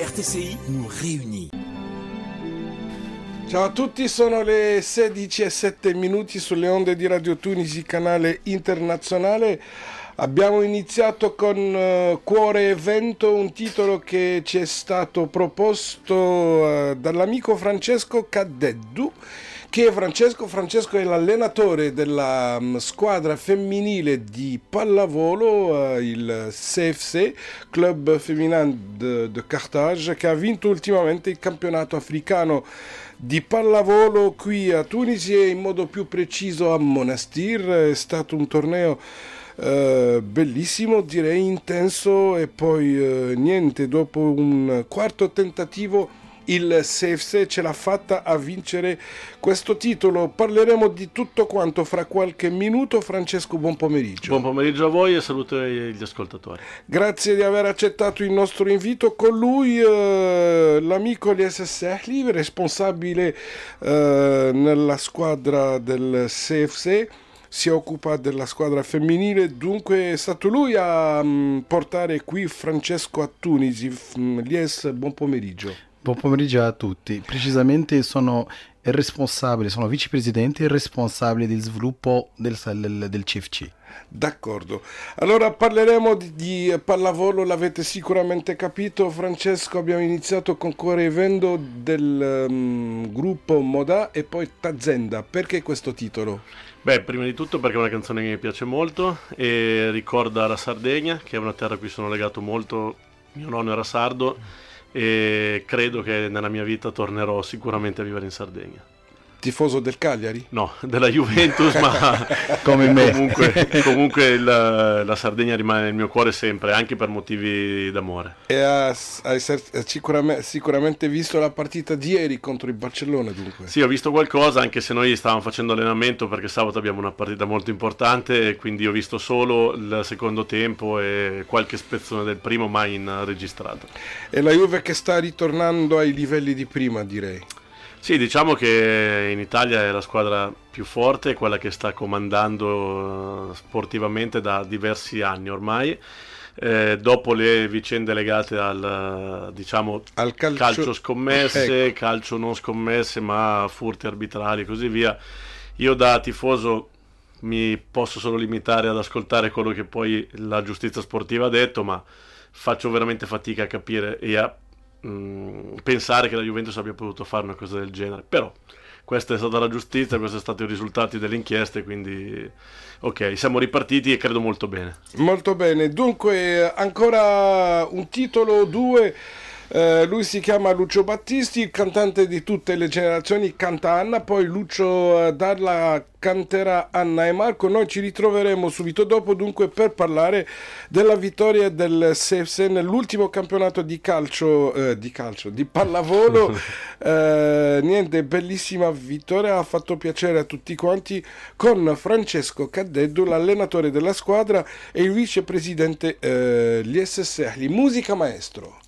RTCI nous réunit. Ciao a tutti, sono le 16 e 7 minuti sulle onde di Radio Tunisi, canale internazionale. Abbiamo iniziato con eh, Cuore e Vento, un titolo che ci è stato proposto eh, dall'amico Francesco Caddeddu che Francesco, Francesco è l'allenatore della mm, squadra femminile di pallavolo, eh, il CFC, Club Féminin de, de Carthage, che ha vinto ultimamente il campionato africano di pallavolo qui a Tunisi e in modo più preciso a Monastir. È stato un torneo eh, bellissimo, direi intenso e poi eh, niente, dopo un quarto tentativo il Sefse ce l'ha fatta a vincere questo titolo. Parleremo di tutto quanto fra qualche minuto. Francesco, buon pomeriggio. Buon pomeriggio a voi e saluto gli ascoltatori. Grazie di aver accettato il nostro invito. Con lui eh, l'amico Elias Sehli, responsabile eh, nella squadra del Sefse si occupa della squadra femminile, dunque è stato lui a mm, portare qui Francesco a Tunisi. Mm, Lies, buon pomeriggio. Buon pomeriggio a tutti. Precisamente sono il responsabile, sono vicepresidente e responsabile del sviluppo del, del, del CFC. D'accordo. Allora parleremo di, di pallavolo, l'avete sicuramente capito. Francesco, abbiamo iniziato con Corevendo del um, gruppo Moda e poi Tazenda. Perché questo titolo? Beh, prima di tutto perché è una canzone che mi piace molto e ricorda la Sardegna, che è una terra a cui sono legato molto. Mio nonno era sardo e credo che nella mia vita tornerò sicuramente a vivere in Sardegna. Tifoso del Cagliari? No, della Juventus, ma come me. comunque, comunque la, la, Sardegna rimane nel mio cuore sempre, anche per motivi d'amore. E hai sicuramente, sicuramente, visto la partita di ieri contro il Barcellona, dunque? Sì, ho visto qualcosa, anche se noi stavamo facendo allenamento perché sabato abbiamo una partita molto importante, quindi ho visto solo il secondo tempo e qualche spezzone del primo, mai in registrato. E la Juve che sta ritornando ai livelli di prima, direi. Sì, diciamo che in Italia è la squadra più forte, quella che sta comandando eh, sportivamente da diversi anni ormai. Eh, dopo le vicende legate al, eh, diciamo, al calcio... calcio... scommesse, ecco. calcio non scommesse, ma furti arbitrali e così via, io da tifoso mi posso solo limitare ad ascoltare quello che poi la giustizia sportiva ha detto, ma faccio veramente fatica a capire e a Mm, pensare che la Juventus abbia potuto fare una cosa del genere, però questa è stata la giustizia, questi sono stati i risultati delle inchieste, quindi ok, siamo ripartiti e credo molto bene. Molto bene, dunque ancora un titolo, o due... Eh, lui si chiama Lucio Battisti, il cantante di tutte le generazioni canta Anna, poi Lucio eh, Dalla canterà Anna e Marco. Noi ci ritroveremo subito dopo dunque per parlare della vittoria del Sefse nell'ultimo campionato di calcio, eh, di calcio, di pallavolo. eh, niente, bellissima vittoria, ha fatto piacere a tutti quanti con Francesco Caddeddu, l'allenatore della squadra e il vicepresidente eh, l'ISS, Musica Maestro.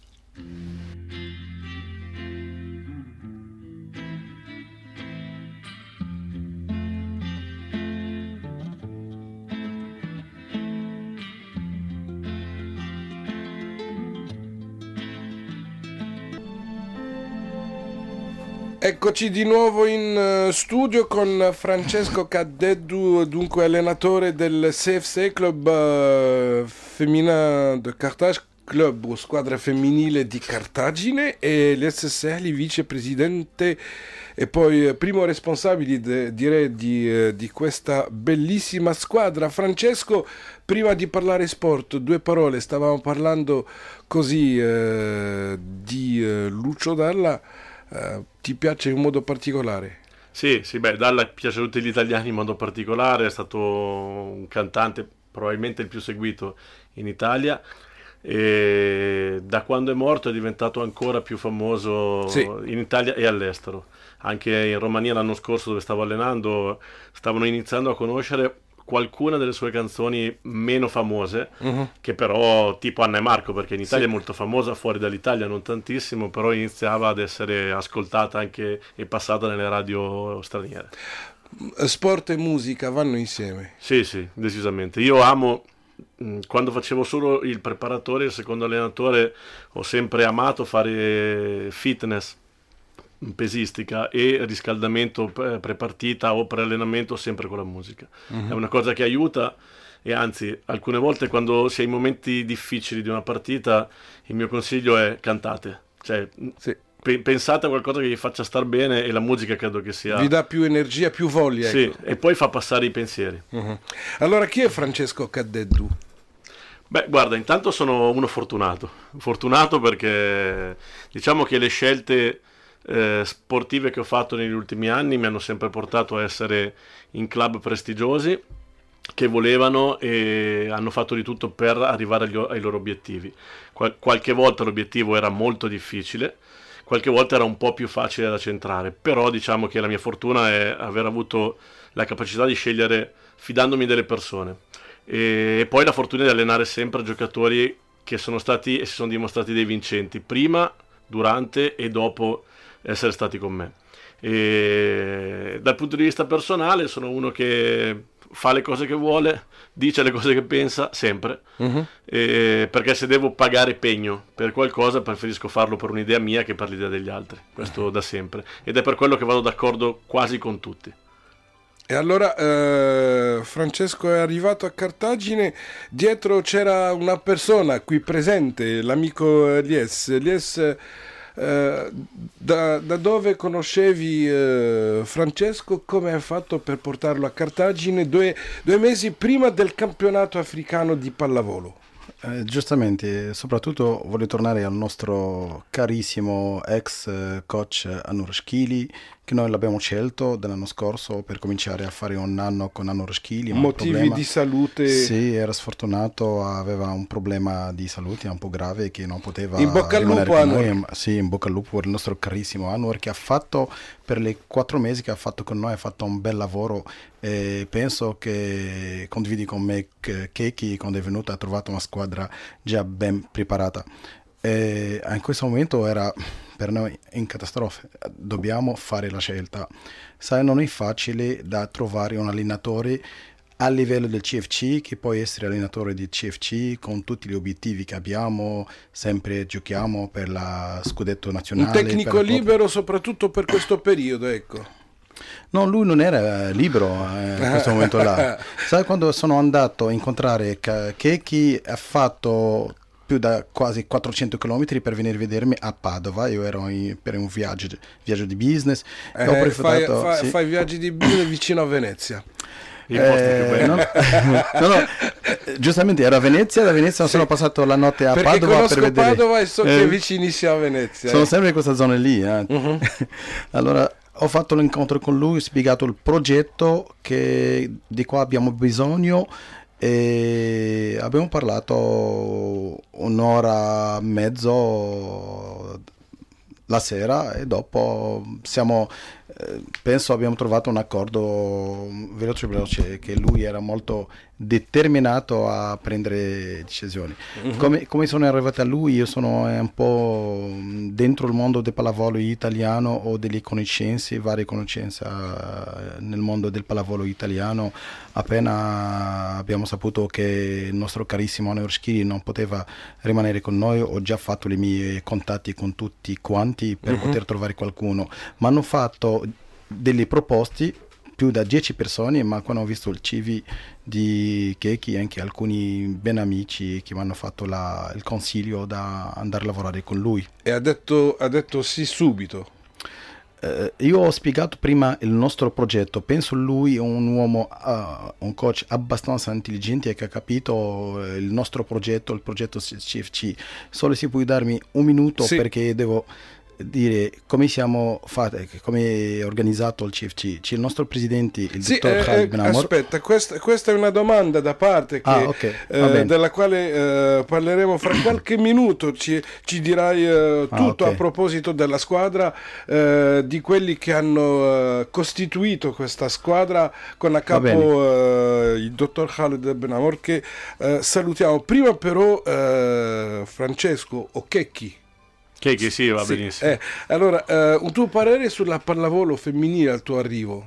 Eccoci di nuovo in eh, studio con Francesco Caddeddu, dunque allenatore del CFC Club eh, Femina de Carthage Club, squadra femminile di Cartagine e l'SSL vicepresidente e poi eh, primo responsabile de, direi di, eh, di questa bellissima squadra. Francesco, prima di parlare sport, due parole, stavamo parlando così eh, di eh, Lucio Dalla, eh, ti piace in modo particolare? Sì, sì, beh, Dalla piace a tutti gli italiani in modo particolare, è stato un cantante probabilmente il più seguito in Italia e da quando è morto è diventato ancora più famoso sì. in Italia e all'estero. Anche in Romania l'anno scorso dove stavo allenando stavano iniziando a conoscere qualcuna delle sue canzoni meno famose, uh-huh. che però tipo Anna e Marco, perché in Italia sì. è molto famosa, fuori dall'Italia non tantissimo, però iniziava ad essere ascoltata anche e passata nelle radio straniere. Sport e musica vanno insieme. Sì, sì, decisamente. Io amo Mm, quando facevo solo il preparatore, il secondo allenatore, ho sempre amato fare fitness pesistica e riscaldamento eh, pre-partita o pre-allenamento sempre con la musica. Mm-hmm. È una cosa che aiuta e anzi alcune volte quando si è in momenti difficili di una partita il mio consiglio è cantate. Cioè, mm, sì. pe- pensate a qualcosa che vi faccia star bene e la musica credo che sia... Vi dà più energia, più voglia. Sì, ecco. e poi fa passare i pensieri. Mm-hmm. Allora chi è Francesco Caddeddu? Beh, guarda, intanto sono uno fortunato, fortunato perché diciamo che le scelte eh, sportive che ho fatto negli ultimi anni mi hanno sempre portato a essere in club prestigiosi che volevano e hanno fatto di tutto per arrivare agli, ai loro obiettivi. Qual- qualche volta l'obiettivo era molto difficile, qualche volta era un po' più facile da centrare, però diciamo che la mia fortuna è aver avuto la capacità di scegliere fidandomi delle persone e poi la fortuna di allenare sempre giocatori che sono stati e si sono dimostrati dei vincenti, prima, durante e dopo essere stati con me. E dal punto di vista personale sono uno che fa le cose che vuole, dice le cose che pensa, sempre, uh-huh. e, perché se devo pagare pegno per qualcosa preferisco farlo per un'idea mia che per l'idea degli altri, questo eh. da sempre, ed è per quello che vado d'accordo quasi con tutti. E allora eh, Francesco è arrivato a Cartagine, dietro c'era una persona qui presente, l'amico Lies. Lies, eh, da, da, dove conoscevi eh, Francesco? Come hai fatto per portarlo a Cartagine due, due mesi prima del campionato africano di pallavolo? Eh, giustamente, soprattutto voglio tornare al nostro carissimo ex eh, coach Anur Schili che noi l'abbiamo scelto dell'anno scorso per cominciare a fare un anno con Anno Roschili. Motivi problema, di salute? Sì, era sfortunato, aveva un problema di salute un po' grave che non poteva in bocca al lupo, noi. Sì, in bocca al lupo per il nostro carissimo Anwar che ha fatto per le quattro mesi che ha fatto con noi, ha fatto un bel lavoro e penso che condividi con me che Keiki quando è venuta ha trovato una squadra già ben preparata. E eh, in questo momento era per noi in catastrofe. Dobbiamo fare la scelta. Sai, non è facile da trovare un allenatore a livello del CFC, che può essere allenatore del CFC con tutti gli obiettivi che abbiamo, sempre giochiamo per la scudetto nazionale. Un tecnico libero soprattutto per questo periodo, ecco. No, lui non era libero eh, in questo momento là. Sai, quando sono andato a incontrare Keki, ha fatto più da quasi 400 km per venire a vedermi a Padova. Io ero in, per un viaggio, viaggio di business. Eh, ho fai, fai, sì. fai viaggi di business vicino a Venezia. Eh, no, no, no, giustamente ero a Venezia, da Venezia sì. sono passato la notte a Perché Padova per vedere. Padova e so eh, che è vicinissima a Venezia. Sono eh. sempre in questa zona lì. Uh-huh. allora ho fatto l'incontro con lui, ho spiegato il progetto che di qua abbiamo bisogno e abbiamo parlato un'ora e mezzo la sera e dopo siamo eh, penso abbiamo trovato un accordo veloce veloce che lui era molto determinato a prendere decisioni. Mm-hmm. Come, come, sono arrivato a lui, io sono eh, un po' dentro il mondo del pallavolo italiano, ho delle conoscenze, varie conoscenze eh, nel mondo del pallavolo italiano. Appena abbiamo saputo che il nostro carissimo Anne non poteva rimanere con noi, ho già fatto i miei contatti con tutti quanti per mm-hmm. poter trovare qualcuno, ma hanno fatto delle proposte più da 10 persone, ma quando ho visto il CV di Keki e anche alcuni ben amici che mi hanno fatto la, il consiglio da andare a lavorare con lui. E ha detto, ha detto sì subito? Uh, io ho spiegato prima il nostro progetto, penso lui è un uomo, uh, un coach abbastanza intelligente che ha capito eh, il nostro progetto, il progetto CFC. Solo se puoi darmi un minuto sì. perché devo dire come siamo fatti, come è organizzato il CFC. C'è il nostro presidente, il sì, dottor eh, Khalid eh, Ben Amor. Aspetta, questa, questa, è una domanda da parte ah, che, ah, okay. eh, della quale eh, parleremo fra qualche minuto. Ci, ci dirai eh, ah, tutto ah, okay. a proposito della squadra, eh, di quelli che hanno eh, costituito questa squadra con a capo il dottor Khalid Ben Amor che salutiamo. Prima però Francesco Occhecchi che, che sì, va sì. benissimo. Eh, allora, eh, un tuo parere sulla pallavolo femminile al tuo arrivo?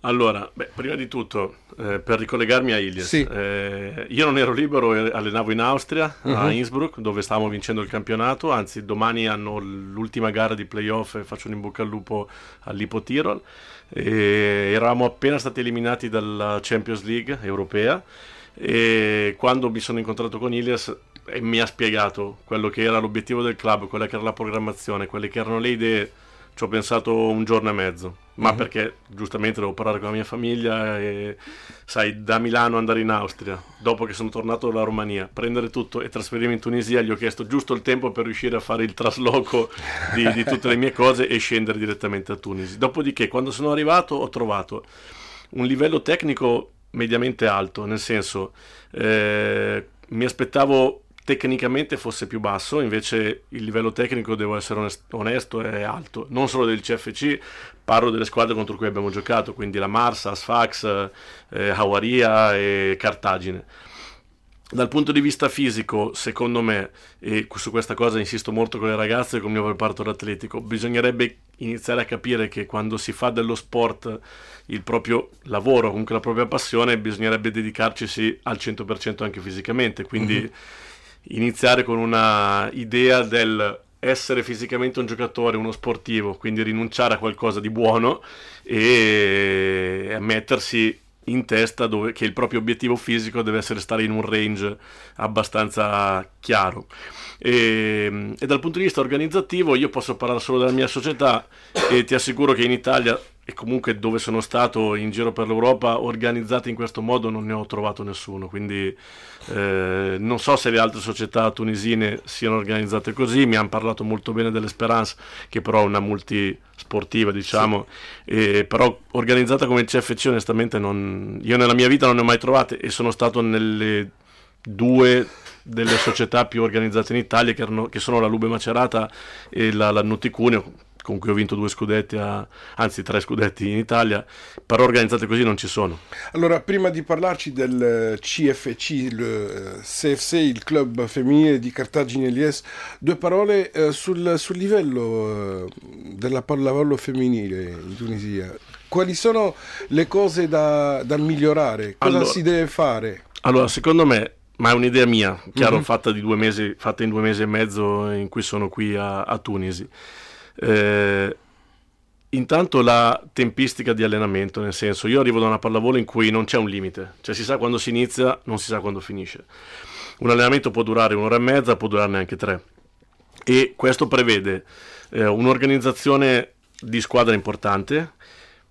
Allora, beh, prima di tutto, eh, per ricollegarmi a Ilias, sì. eh, io non ero libero eh, allenavo in Austria, uh-huh. a mhm. Innsbruck, dove stavamo vincendo il campionato, anzi domani hanno l'ultima gara di playoff e faccio un in bocca al lupo all'Ipo Tirol. E eravamo appena stati eliminati dalla Champions League europea e quando mi sono incontrato con Ilias e mi ha spiegato quello che era l'obiettivo del club, quella che era la programmazione, quelle che erano le idee, ci ho pensato un giorno e mezzo, ma uh-huh. perché giustamente devo parlare con la mia famiglia e sai, da Milano andare in Austria, dopo che sono tornato dalla Romania, prendere tutto e trasferirmi in Tunisia, gli ho chiesto giusto il tempo per riuscire a fare il trasloco di, di tutte le mie cose e scendere direttamente a Tunisi. Dopodiché, quando sono arrivato, ho trovato un livello tecnico mediamente alto, nel senso eh, mi aspettavo tecnicamente fosse più basso, invece il livello tecnico, devo essere onesto, è alto. Non solo del CFC, parlo delle squadre contro cui abbiamo giocato, quindi la Marsa, Sfax, eh, Hawaria e Cartagine. Dal punto di vista fisico, secondo me, e su questa cosa insisto molto con le ragazze e con il mio reparto atletico, bisognerebbe iniziare a capire che quando si fa dello sport il proprio lavoro, comunque la propria passione, bisognerebbe dedicarci al 100% anche fisicamente. Quindi... Mm-hmm iniziare con una idea del essere fisicamente un giocatore, uno sportivo, quindi rinunciare a qualcosa di buono e mettersi in testa dove, che il proprio obiettivo fisico deve essere stare in un range abbastanza chiaro. E, ehm, e, dal punto di vista organizzativo io posso parlare solo della mia società e ti assicuro che in Italia e comunque dove sono stato in giro per l'Europa organizzate in questo modo non ne ho trovato nessuno quindi eh, non so se le altre società tunisine siano organizzate così mi hanno parlato molto bene dell'Esperance che però è una multisportiva diciamo sì. e, però organizzata come CFC onestamente non, io nella mia vita non ne ho mai trovate e sono stato nelle due delle società più organizzate in Italia che, erano, che sono la Lube Macerata e la, la Nuticuneo con cui ho vinto due scudetti, a, anzi tre scudetti in Italia, però organizzate così non ci sono. Allora, prima di parlarci del CFC, eh, il CFC, eh, il club femminile di Cartagine Lies, due parole eh, sul, sul, livello eh, della pallavolo femminile in Tunisia. Quali sono le cose da, da migliorare? Cosa allora, si deve fare? Allora, secondo me ma è un'idea mia, chiaro, mm-hmm. fatta, mesi, fatta, in due mesi e mezzo in cui sono qui a, a Tunisi eh, Intanto la tempistica di allenamento, nel senso io arrivo da una pallavolo in cui non c'è un limite, cioè si sa quando si inizia, non si sa quando finisce. Un allenamento può durare un'ora e mezza, può durarne anche tre e questo prevede eh, un'organizzazione di squadra importante.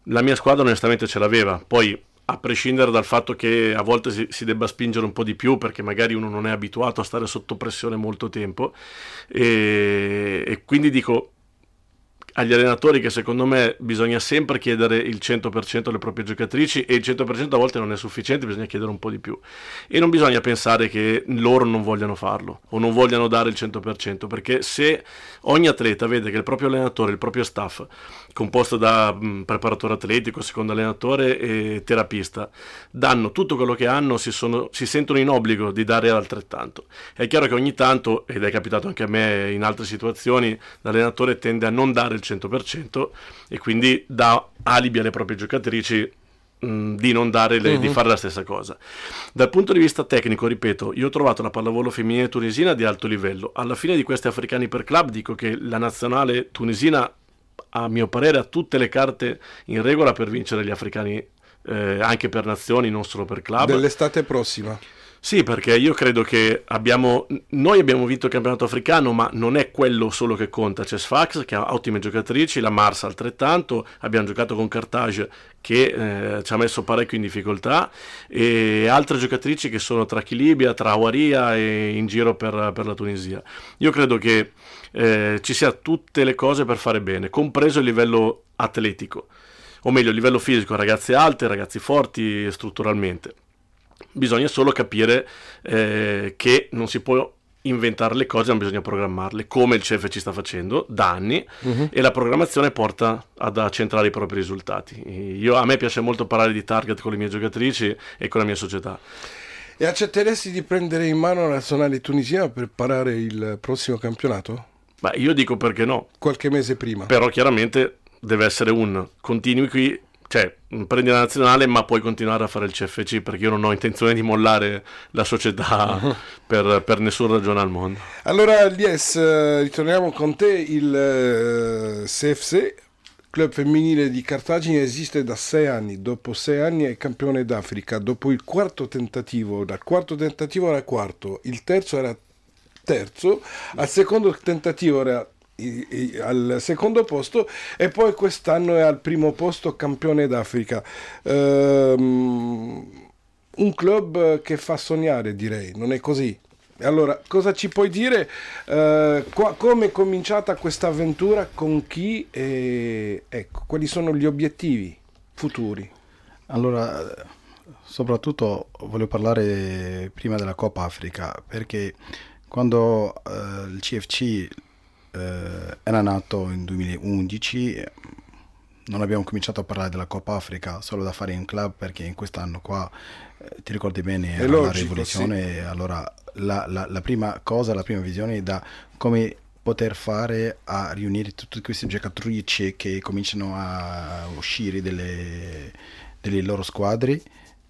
La mia squadra onestamente ce l'aveva, poi a prescindere dal fatto che a volte si, si debba spingere un po' di più perché magari uno non è abituato a stare sotto pressione molto tempo e, e quindi dico agli allenatori che secondo me bisogna sempre chiedere il 100% alle proprie giocatrici e il 100% a volte non è sufficiente, bisogna chiedere un po' di più. E non bisogna pensare che loro non vogliano farlo o non vogliano dare il 100%, perché se ogni atleta vede che il proprio allenatore, il proprio staff, composto da mh, mm, preparatore atletico, secondo allenatore e terapista, danno tutto quello che hanno, si, sono, si sentono in obbligo di dare altrettanto. È chiaro che ogni tanto, ed è capitato anche a me in altre situazioni, l'allenatore tende a non dare il del 100% e quindi dà alibi alle proprie giocatrici mh, mm, di non dare le, mm-hmm. di mhm. fare la stessa cosa. Dal punto di vista tecnico, ripeto, io ho trovato la pallavolo femminile tunisina di alto livello. Alla fine di questi africani per club dico che la nazionale tunisina a mio parere ha tutte le carte in regola per vincere gli africani eh, anche per nazioni, non solo per club. Dell'estate prossima. Sì, perché io credo che abbiamo, noi abbiamo vinto il campionato africano, ma non è quello solo che conta. C'è Sfax che ha ottime giocatrici, la Mars altrettanto, abbiamo giocato con Cartage che eh, ci ha messo parecchio in difficoltà e altre giocatrici che sono tra Kilibia, tra Waria e in giro per, per la Tunisia. Io credo che eh, ci sia tutte le cose per fare bene, compreso il livello atletico, o meglio il livello fisico, ragazze alte, ragazzi forti strutturalmente bisogna solo capire eh, che non si può inventare le cose, ma bisogna programmarle, come il CEF ci sta facendo da anni, uh-huh. e la programmazione porta ad accentrare i propri risultati. Io, a me piace molto parlare di target con le mie giocatrici e con la mia società. E accetteresti di prendere in mano la nazionale tunisina per preparare il prossimo campionato? Beh, io dico perché no. Qualche mese prima. Però chiaramente deve essere un continui qui cioè, mm, prendi la nazionale, ma puoi continuare a fare il CFC perché io non ho intenzione di mollare la società per, per nessuna ragione al mondo. Allora, Lies, eh, ritorniamo con te. Il CFC, eh, club femminile di Cartagine, esiste da sei anni. Dopo sei anni è campione d'Africa. Dopo il quarto tentativo, dal quarto tentativo era quarto, il terzo era terzo, al secondo tentativo era al secondo posto e poi quest'anno è al primo posto campione d'Africa. Ehm, un club che fa sognare, direi, non è così? Allora, cosa ci puoi dire? Eh, qua, come è cominciata questa avventura? Con chi? E ecco, quali sono gli obiettivi futuri? Allora, soprattutto voglio parlare prima della Coppa Africa perché quando eh, il CFC eh, era nato nel 2011, eh, non abbiamo cominciato a parlare della Coppa Africa solo da fare in club perché in quest'anno qua eh, ti ricordi bene è logico, la rivoluzione sì. allora la, la, la, prima cosa la prima visione è da come poter fare a riunire tutte queste giocatrici che cominciano a uscire delle, delle loro squadre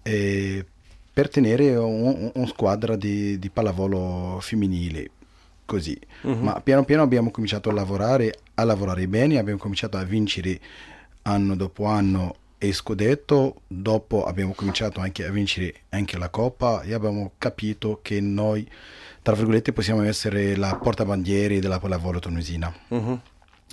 eh, per tenere una un squadra di, di pallavolo femminile così, uh-huh. ma piano piano abbiamo cominciato a lavorare, a lavorare bene, abbiamo cominciato a vincere anno dopo anno e scudetto, dopo abbiamo cominciato anche a vincere anche la coppa e abbiamo capito che noi, tra virgolette, possiamo essere la portabandieri della pallavolo tunisina. Uh-huh.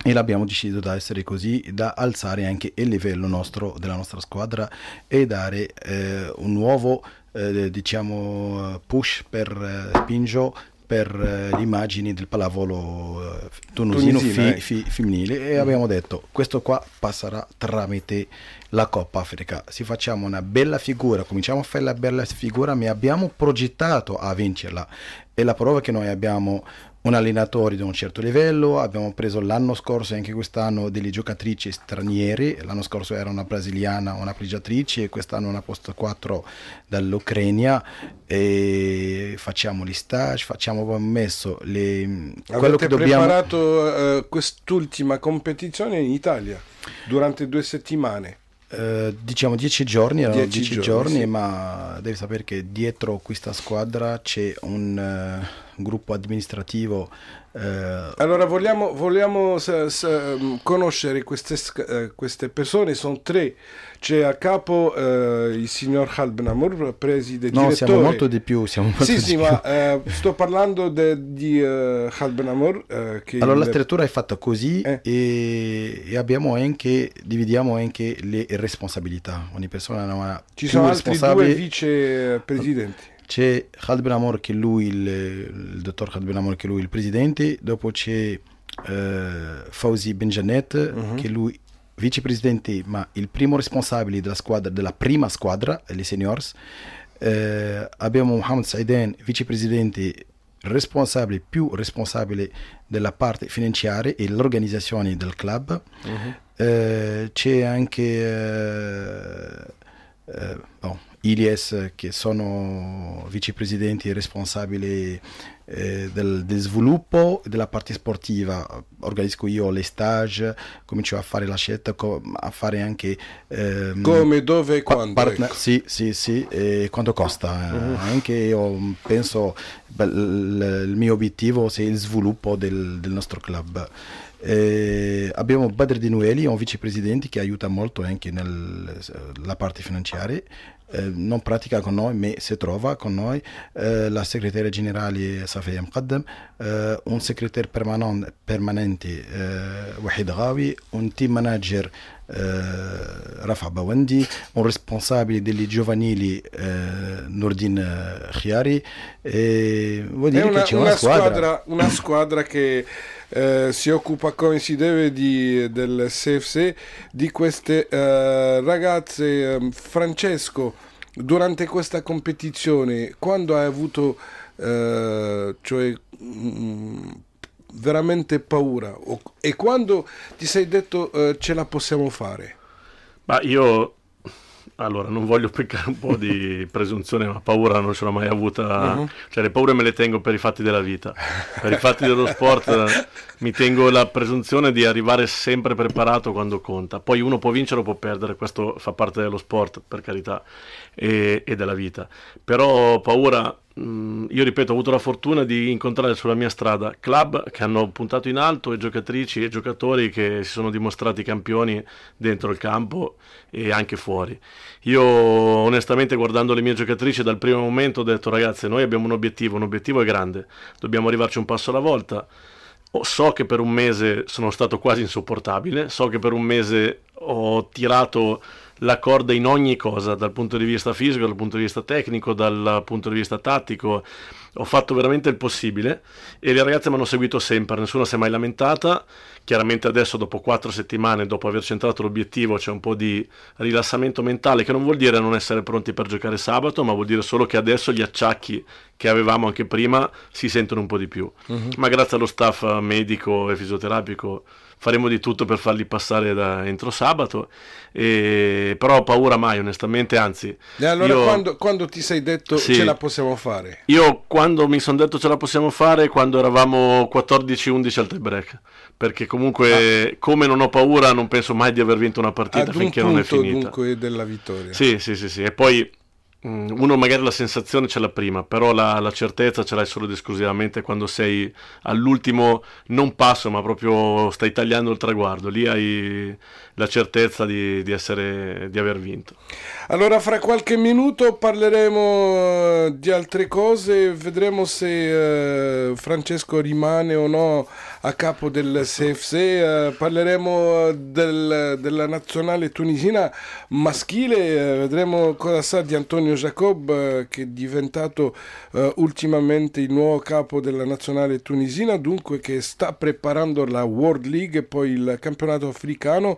E l'abbiamo deciso da essere così, da alzare anche il livello nostro, della nostra squadra e dare eh, un nuovo eh, diciamo push per eh, spingo per eh, le immagini del pallavolo eh, tunisino, fi, ecco. fi, femminile e abbiamo detto questo qua passerà tramite la Coppa Africa se facciamo una bella figura cominciamo a fare la bella figura ma abbiamo progettato a vincerla e la prova che noi abbiamo un allenatore di un certo livello, abbiamo preso l'anno scorso e anche quest'anno delle giocatrici straniere, l'anno scorso era una brasiliana, una pregiatrice e quest'anno una posta 4 dall'Ucraina e facciamo gli stage, facciamo messo le, quello che dobbiamo... preparato uh, quest'ultima competizione in Italia durante due settimane. Uh, diciamo 10 giorni, dieci dieci giorni, giorni sì. ma devi sapere che dietro questa squadra c'è un... Uh, gruppo amministrativo. Eh... Allora vogliamo, vogliamo sa, sa, mm, conoscere queste, eh, queste, persone, sono tre, c'è a capo eh, il signor Halbnamur, presidente... No, direttore. siamo molto di più, siamo molto Sì, di sì, più. ma eh, sto parlando de, di uh, eh, Halbnamur. Eh, che allora il... la struttura è fatta così e, e, abbiamo anche, dividiamo anche le responsabilità, ogni persona ha una... Ci sono altri due vicepresidenti c'è Khaled Ben Amor che lui, il, il dottor Khaled Ben Amor che lui è il presidente, dopo c'è eh, Fauzi Benjanet mm-hmm. che lui vicepresidente ma il primo responsabile della squadra, della prima squadra, le seniors. Eh, abbiamo Mohamed Saiden, vicepresidente responsabile, più responsabile della parte finanziaria e l'organizzazione del club. Mm-hmm. Eh, c'è anche... Eh, eh, bon Ilies che sono vicepresidenti responsabili eh, del, del, sviluppo della parte sportiva. Organisco io le stage, comincio a fare la scelta, a fare anche... Ehm, Come, dove e quando? Partner, ecco. Sì, sì, sì, e quanto costa. Uh-huh. Anche io penso, beh, l- l- il mio obiettivo sia il sviluppo del, del nostro club. Eh, abbiamo Badr Di Noeli, un vicepresidente che aiuta molto anche nella eh, parte finanziaria. Eh, non pratica con noi, ma si trova con noi. Eh, la segretaria generale Safia Mqaddam, eh, un segretario permanente, permanente eh, Wahid Ghawi, un team manager Rafa Bawandi, un responsabile delle giovanili Nordin Chiari. E vuol dire una, che c'è una, una squadra, squadra, una squadra che eh, si occupa come si deve di, del CFC di queste eh, ragazze. Ehm, Francesco, durante questa competizione, quando hai avuto eh, cioè, mh, mm, veramente paura o, e quando ti sei detto eh, ce la possiamo fare? Ma io allora, non voglio peccare un po' di presunzione, ma paura non ce l'ho mai avuta. Uh-huh. Cioè, le paure me le tengo per i fatti della vita. Per i fatti dello sport mi tengo la presunzione di arrivare sempre preparato quando conta. Poi uno può vincere o può perdere, questo fa parte dello sport, per carità e, e della vita. Però ho paura, mh, mm, io ripeto, ho avuto la fortuna di incontrare sulla mia strada club che hanno puntato in alto e giocatrici e giocatori che si sono dimostrati campioni dentro il campo e anche fuori. Io onestamente guardando le mie giocatrici dal primo momento ho detto ragazze noi abbiamo un obiettivo, un obiettivo è grande, dobbiamo arrivarci un passo alla volta. Oh, so che per un mese sono stato quasi insopportabile, so che per un mese ho tirato la corda in ogni cosa, dal punto di vista fisico, dal punto di vista tecnico, dal punto di vista tattico. Ho fatto veramente il possibile e le ragazze mi hanno seguito sempre, nessuno si è mai lamentata. Chiaramente adesso dopo quattro settimane, dopo aver centrato l'obiettivo, c'è un po' di rilassamento mentale, che non vuol dire non essere pronti per giocare sabato, ma vuol dire solo che adesso gli acciacchi che avevamo anche prima si sentono un po' di più. Uh-huh. Ma grazie allo staff medico e fisioterapico faremo di tutto per farli passare da entro sabato, e, però ho paura mai onestamente, anzi... E allora io, quando, quando, ti sei detto sì, ce la possiamo fare? Io quando mi sono detto ce la possiamo fare quando eravamo 14-11 al tie break, perché comunque ah. come non ho paura non penso mai di aver vinto una partita Ad finché un non è finita. Dunque della vittoria. Sì, sì, sì, sì. e poi Mm, uno magari la sensazione ce l'ha prima, però la, la, certezza ce l'hai solo ed esclusivamente quando sei all'ultimo non passo, ma proprio stai tagliando il traguardo. Lì hai la certezza di, di, essere, di aver vinto. Allora, fra qualche minuto parleremo eh, di altre cose, vedremo se eh, Francesco rimane o no a capo del CFC, eh, parleremo del, della nazionale tunisina maschile, eh, vedremo cosa sa di Antonio Jacob eh, che è diventato eh, ultimamente il nuovo capo della nazionale tunisina, dunque che sta preparando la World League e poi il campionato africano.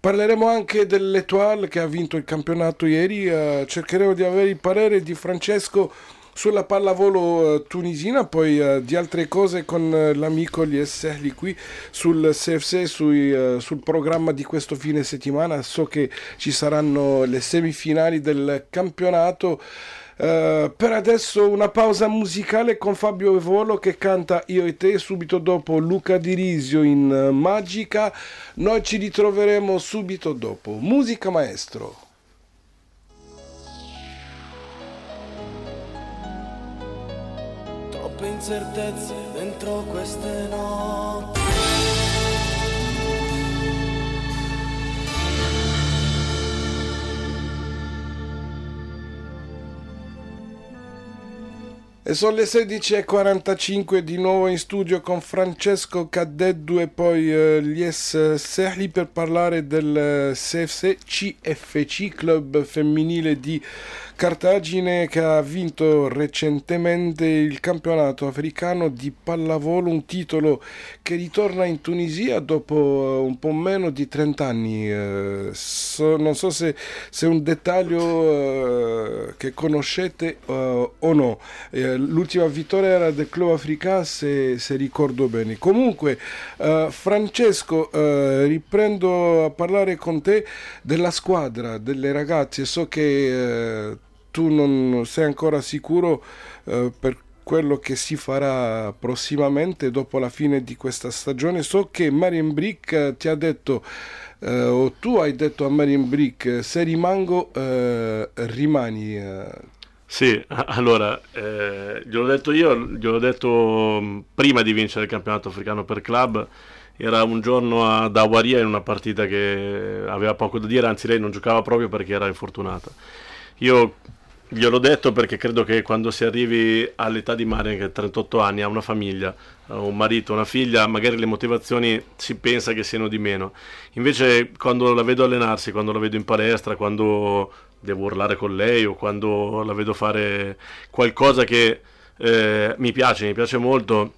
Parleremo anche dell'Etoile che ha vinto il campionato ieri, eh, cercheremo di avere il parere di Francesco sulla pallavolo eh, tunisina, poi eh, di altre cose con eh, l'amico Lies Sehli qui sul CFC, sui, sul programma di questo fine settimana. So che ci saranno le semifinali del campionato. Uh, per adesso una pausa musicale con Fabio Evolo che canta Io e te, subito dopo Luca Di Risio in Magica. Noi ci ritroveremo subito dopo. Musica maestro. troppe incertezze dentro queste notti. E sono le 16.45 di nuovo in studio con Francesco Caddeddu e poi uh, Lies Sehli per parlare del CFC eh, CFC Club femminile di Cartagine che ha vinto recentemente il campionato africano di pallavolo, un titolo che ritorna in Tunisia dopo eh, un po' meno di 30 anni. Eh, so, non so se, è un dettaglio eh, che conoscete o no. l'ultima vittoria era del club Africa, se, se, ricordo bene. Comunque, Francesco, riprendo a parlare con te della squadra, delle ragazze. So che tu non sei ancora sicuro eh, per quello che si farà prossimamente dopo la fine di questa stagione. So che Marian Brick eh, ti ha detto, eh, o tu hai detto a Marian Brick, eh, se rimango eh, rimani. Eh. Sì, allora, eh, gliel'ho detto io, gliel'ho detto mm, prima di vincere il campionato africano per club, era un giorno ad Awaria in una partita che aveva poco da dire, anzi lei non giocava proprio perché era infortunata. Io Gliel'ho detto perché credo che quando si arrivi all'età di Marian, che ha 38 anni, ha una famiglia, un marito, una figlia, magari le motivazioni si pensa che siano di meno. Invece quando la vedo allenarsi, quando la vedo in palestra, quando devo urlare con lei o quando la vedo fare qualcosa che eh, mi piace, mi piace molto,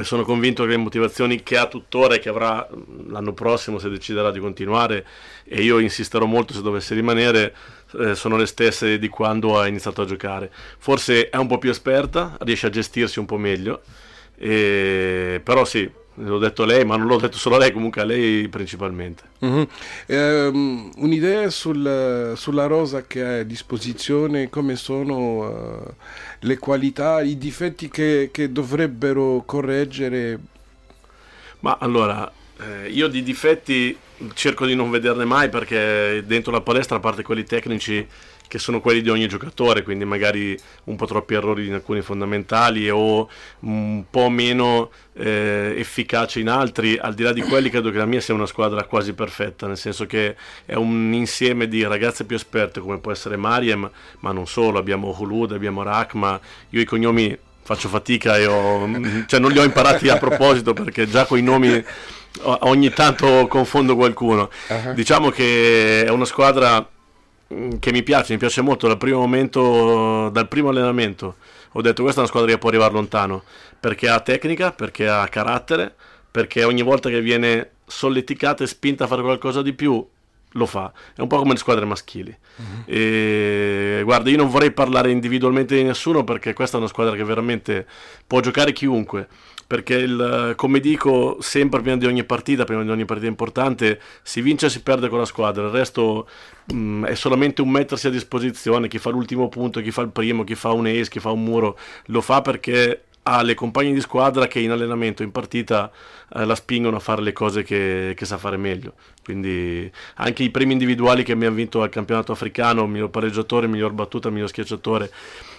e sono convinto che le motivazioni che ha tuttora e che avrà mm, l'anno prossimo se deciderà di continuare e io insisterò molto se dovesse rimanere eh, sono le stesse di quando ha iniziato a giocare forse è un po' più esperta riesce a gestirsi un po' meglio e... però sì L'ho detto a lei, ma non l'ho detto solo a lei, comunque a lei principalmente. Uh-huh. Um, un'idea sul, sulla rosa che hai a disposizione, come sono uh, le qualità, i difetti che, che dovrebbero correggere? Ma allora, eh, io di difetti cerco di non vederne mai perché dentro la palestra, a parte quelli tecnici che sono quelli di ogni giocatore, quindi magari un po' troppi errori in alcuni fondamentali o un po' meno eh, efficace in altri, al di là di quelli credo che la mia sia una squadra quasi perfetta, nel senso che è un insieme di ragazze più esperte come può essere Mariam, ma non solo, abbiamo Hulud, abbiamo Rakma, io i cognomi faccio fatica e ho, cioè non li ho imparati a proposito perché già con i nomi ogni tanto confondo qualcuno. Diciamo che è una squadra Mm, che mi piace, mi piace molto dal primo momento, dal primo allenamento. Ho detto questa è una squadra che può arrivare lontano, perché ha tecnica, perché ha carattere, perché ogni volta che viene solleticata e spinta a fare qualcosa di più, lo fa. È un po' come le squadre maschili. Uh-huh. E, guarda, io non vorrei parlare individualmente di nessuno perché questa è una squadra che veramente può giocare chiunque perché il, come dico sempre prima di ogni partita, prima di ogni partita importante, si vince e si perde con la squadra, il resto mh, mm, è solamente un mettersi a disposizione, chi fa l'ultimo punto, chi fa il primo, chi fa un ace, chi fa un muro, lo fa perché ha le compagne di squadra che in allenamento, in partita, eh, la spingono a fare le cose che, che, sa fare meglio. Quindi anche i premi individuali che mi hanno vinto al campionato africano, miglior pareggiatore, miglior battuta, miglior schiacciatore,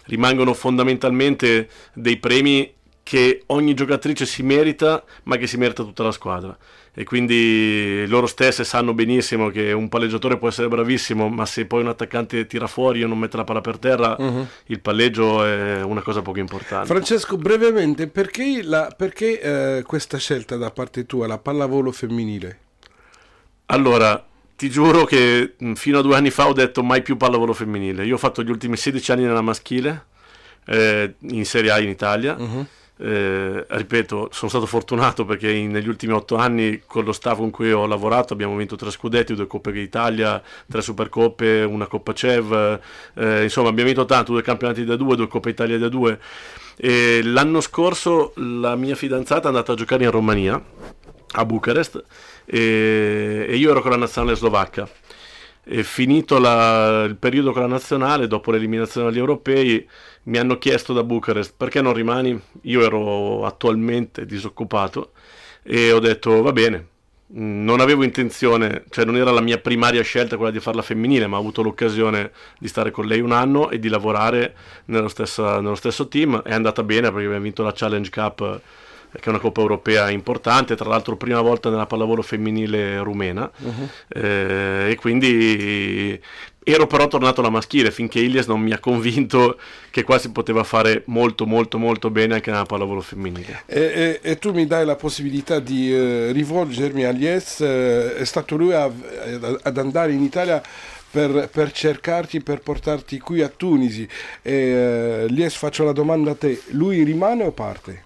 rimangono fondamentalmente dei premi che ogni giocatrice si merita, ma che si merita tutta la squadra. E quindi loro stesse sanno benissimo che un palleggiatore può essere bravissimo, ma se poi un attaccante tira fuori e non mette la palla per terra, uh-huh. il palleggio è una cosa poco importante. Francesco, brevemente, perché, la, perché eh, questa scelta da parte tua, la pallavolo femminile? Allora, ti giuro che mm, fino a due anni fa ho detto mai più pallavolo femminile. Io ho fatto gli ultimi 16 anni nella maschile, eh, in Serie A in Italia. Uh-huh eh, ripeto, sono stato fortunato perché in, negli ultimi otto anni con lo staff con cui ho lavorato abbiamo vinto tre scudetti, due Coppe d'Italia, tre Supercoppe, una Coppa CEV, eh, insomma abbiamo vinto tanto, due campionati da due, due Coppe Italia da due. E l'anno scorso la mia fidanzata è andata a giocare in Romania, a Bucarest, e, e io ero con la nazionale slovacca. E finito la, il periodo con la nazionale, dopo l'eliminazione agli europei, mi hanno chiesto da Bucarest perché non rimani, io ero attualmente disoccupato e ho detto va bene, non avevo intenzione, cioè non era la mia primaria scelta quella di farla femminile, ma ho avuto l'occasione di stare con lei un anno e di lavorare nello, stessa, nello stesso team. È andata bene perché abbiamo vinto la Challenge Cup, eh, che è una coppa europea importante, tra l'altro prima volta nella pallavolo femminile rumena. Uh-huh. Eh, e quindi Ero però tornato alla maschile finché Ilias non mi ha convinto che qua si poteva fare molto molto molto bene anche nella pallavolo femminile. E, e, e tu mi dai la possibilità di eh, rivolgermi a Ilias, eh, è stato lui a, ad andare in Italia per, per, cercarti, per portarti qui a Tunisi. E, eh, Lies, faccio la domanda a te, lui rimane o parte?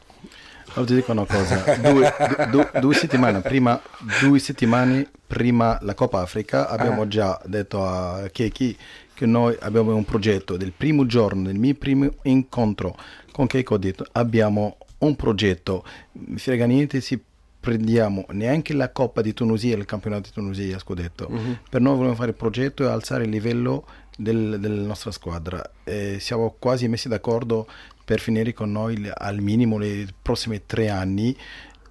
Devo dire una cosa, due, due, due, settimane prima, due, settimane prima, la Coppa Africa abbiamo ah. già detto a Keiki che noi abbiamo un progetto del primo giorno, del mio primo incontro con Keiko ho detto abbiamo un progetto, mi frega niente se prendiamo neanche la Coppa di Tunisia, il campionato di Tunisia, scudetto, mm-hmm. per noi vogliamo fare il progetto e alzare il livello del, della nostra squadra. E siamo quasi messi d'accordo per finire con noi al minimo le prossime tre anni.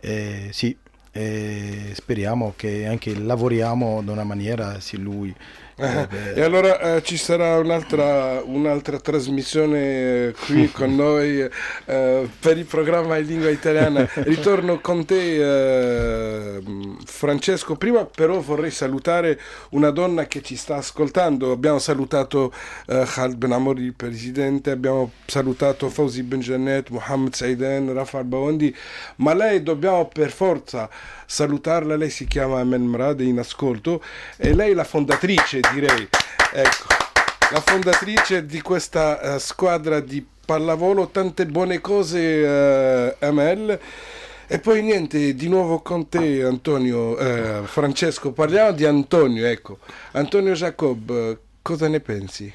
Eh, sì, eh, speriamo che anche lavoriamo da una maniera, sì, lui. Eh, eh e allora eh, ci sarà un'altra, un'altra trasmissione eh, qui con noi eh, per il programma in lingua italiana. Ritorno con te, eh, Francesco, prima però vorrei salutare una donna che ci sta ascoltando. Abbiamo salutato eh, Khaled Ben Amor, il presidente, abbiamo salutato Fawzi Ben Janet, Mohammed Saiden, Rafal Bawandi, ma lei dobbiamo per forza salutarla. Lei si chiama Amen Mrade in ascolto e lei è la fondatrice, direi. Ecco, la fondatrice di questa uh, squadra di pallavolo, tante buone cose, uh, eh, Amel. E poi niente, di nuovo con te Antonio, eh, Francesco, parliamo di Antonio, ecco. Antonio Jacob, cosa ne pensi?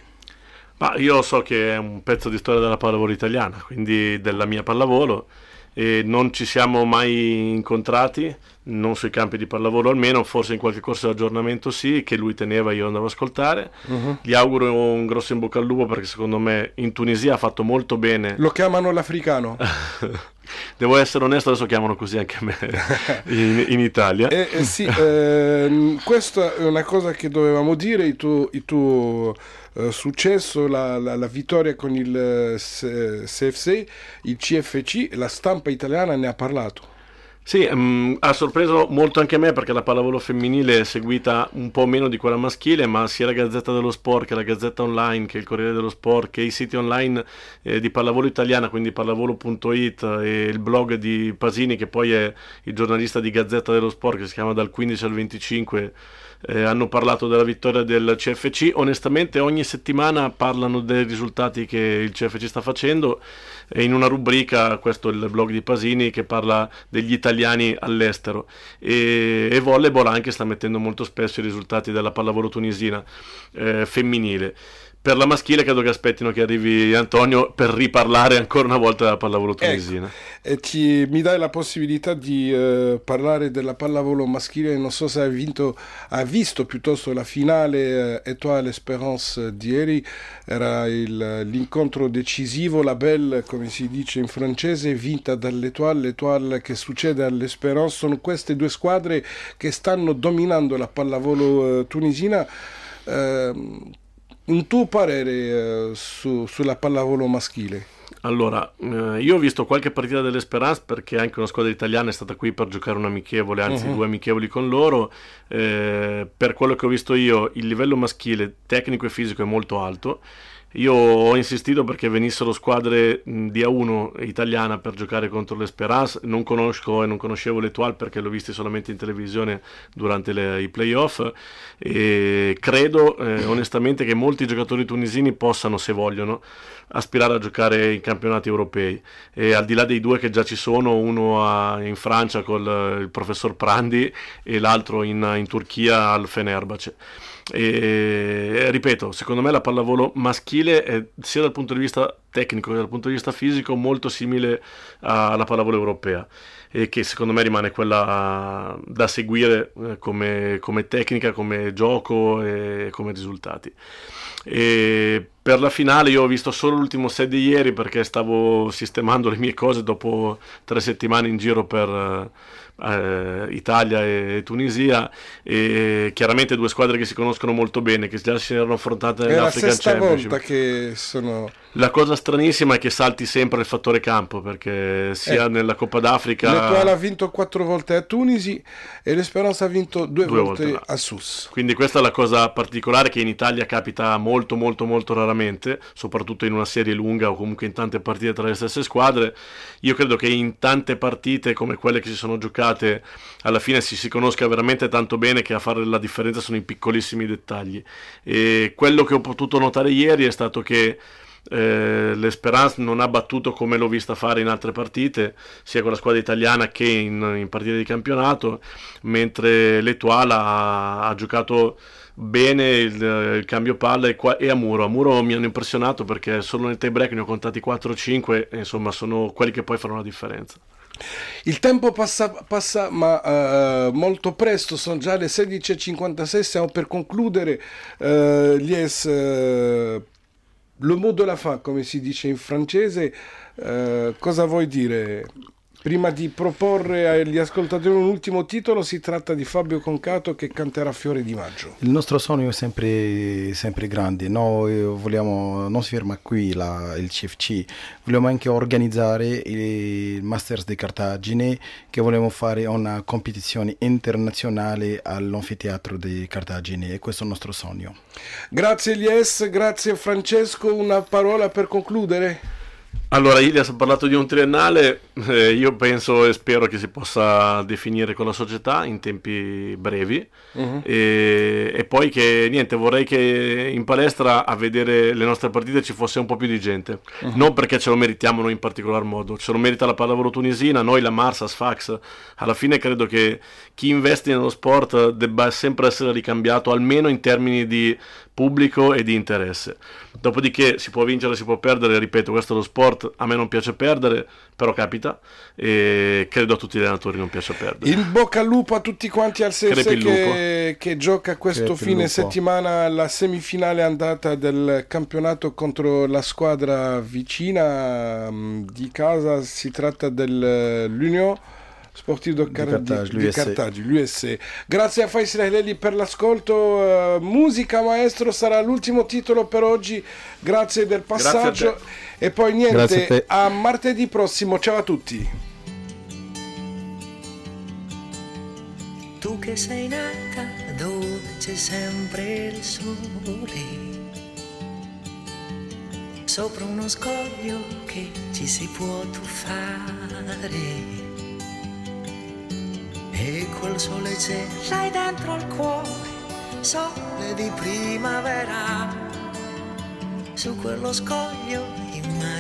Ma io so che è un pezzo di storia della pallavolo italiana, quindi della mia pallavolo e non ci siamo mai incontrati, non sui campi di pallavolo almeno, forse in qualche corso di aggiornamento sì, che lui teneva io andavo a ascoltare. Uh-huh. Gli auguro un grosso in bocca al lupo perché secondo me in Tunisia ha fatto molto bene. Lo chiamano l'africano. Devo essere onesto, adesso chiamano così anche a me in, in, Italia. Eh, eh sì, ehm, questa è una cosa che dovevamo dire, i tu... I tu eh, successo, la, la, la, vittoria con il CFC, eh, eh, il CFC, la stampa italiana ne ha parlato. Sì, mh, mm, ha sorpreso molto anche me perché la pallavolo femminile è seguita un po' meno di quella maschile, ma sia la Gazzetta dello Sport che la Gazzetta Online, che il Corriere dello Sport, che i siti online eh, di pallavolo italiana, quindi pallavolo.it e il blog di Pasini, che poi è il giornalista di Gazzetta dello Sport, che si chiama dal 15 al 25 eh, hanno parlato della vittoria del CFC, onestamente ogni settimana parlano dei risultati che il CFC sta facendo e in una rubrica, questo è il blog di Pasini, che parla degli italiani all'estero e, e Volleyball anche sta mettendo molto spesso i risultati della pallavolo tunisina eh, femminile per la maschile credo che aspettino che arrivi Antonio per riparlare ancora una volta della pallavolo ecco, tunisina. Ecco, eh, ti, mi dai la possibilità di eh, parlare della pallavolo maschile, non so se hai, vinto, hai visto piuttosto la finale eh, Etoile Esperance di ieri, era il, l'incontro decisivo, la belle come si dice in francese, vinta dall'Etoile, l'Etoile che succede all'Esperance, sono queste due squadre che stanno dominando la pallavolo eh, tunisina. Eh, un tuo parere eh, su, sulla pallavolo maschile? Allora, eh, io ho visto qualche partita dell'Esperance perché anche una squadra italiana è stata qui per giocare un amichevole, anzi uh-huh. due amichevoli con loro. Eh, per quello che ho visto io, il livello maschile tecnico e fisico è molto alto io ho insistito perché venissero squadre di A1 italiana per giocare contro l'Esperance. non conosco e non conoscevo l'Etoile perché l'ho visto solamente in televisione durante le, i playoff e credo eh, onestamente che molti giocatori tunisini possano, se vogliono, aspirare a giocare in campionati europei e al di là dei due che già ci sono, uno a, in Francia con il professor Prandi e l'altro in, in Turchia al Fenerbahce. E, ripeto, secondo me la pallavolo maschile è sia dal punto di vista tecnico che dal punto di vista fisico molto simile alla pallavolo europea e che secondo me rimane quella da seguire eh, come, come tecnica, come gioco e come risultati. E per la finale io ho visto solo l'ultimo set di ieri perché stavo sistemando le mie cose dopo tre settimane in giro per, eh, Italia e Tunisia, e chiaramente due squadre che si conoscono molto bene, che già si erano affrontate nell'African Championship. che sono... La cosa stranissima è che salti sempre il fattore campo, perché sia eh, nella Coppa d'Africa... L'Etoile ha vinto quattro volte a Tunisi e l'Esperanza ha vinto due, due volte, volte a Sus. Quindi questa è la cosa particolare che in Italia capita molto molto molto raramente, soprattutto in una serie lunga o comunque in tante partite tra le stesse squadre. Io credo che in tante partite come quelle che si sono giocate puntate alla fine si, si conosca veramente tanto bene che a fare la differenza sono i piccolissimi dettagli. E quello che ho potuto notare ieri è stato che eh, l'Esperance non ha battuto come l'ho vista fare in altre partite, sia con la squadra italiana che in, in partite di campionato, mentre l'Etoile ha, ha giocato bene il, eh, il cambio palla e, qua, e a Muro. A Muro mi hanno impressionato perché solo nel tie break ne ho contati 4 5 insomma sono quelli che poi fanno la differenza. Il tempo passa, passa ma uh, molto presto, sono già le 16.56, stiamo per concludere uh, eh, yes, uh, le mot de la fin, come si dice in francese. Uh, cosa vuoi dire? Prima di proporre agli ascoltatori un ultimo titolo, si tratta di Fabio Concato che canterà Fiore di Maggio. Il nostro sogno è sempre, sempre grande, noi eh, vogliamo, non si ferma qui la, il CFC, vogliamo anche organizzare il Masters di Cartagine che vogliamo fare una competizione internazionale all'Onfiteatro di Cartagine e questo è il nostro sogno. Grazie Elias, grazie Francesco, una parola per concludere. Allora, Ilias ha parlato di un triennale, eh, io penso e spero che si possa definire con la società in tempi brevi uh-huh. e, e, poi che niente, vorrei che in palestra a vedere le nostre partite ci fosse un po' più di gente, uh-huh. non perché ce lo meritiamo noi in particolar modo, ce lo merita la pallavolo tunisina, noi la Marsa, Sfax, alla fine credo che chi investe nello sport debba sempre essere ricambiato almeno in termini di pubblico e di interesse. Dopodiché si può vincere, si può perdere, ripeto, questo è lo sport, a me non piace perdere, però capita e credo a tutti gli allenatori non piace perdere. Il bocca al lupo a tutti quanti al Sense che, che, gioca questo Crepi fine settimana la semifinale andata del campionato contro la squadra vicina mm, di casa, si tratta dell'Unione eh, sportivo di, Car- di Cartagine, l'USC. Grazie a Faisal Heleli per l'ascolto. Uh, musica Maestro sarà l'ultimo titolo per oggi. Grazie del passaggio. Grazie e poi niente, a, a martedì prossimo. Ciao a tutti. Tu che sei nata dove c'è sempre il sole. Sopra uno scoglio che ci si può tuffare e quel sole c'è l'hai dentro il cuore, sole di primavera, su quello scoglio immagino.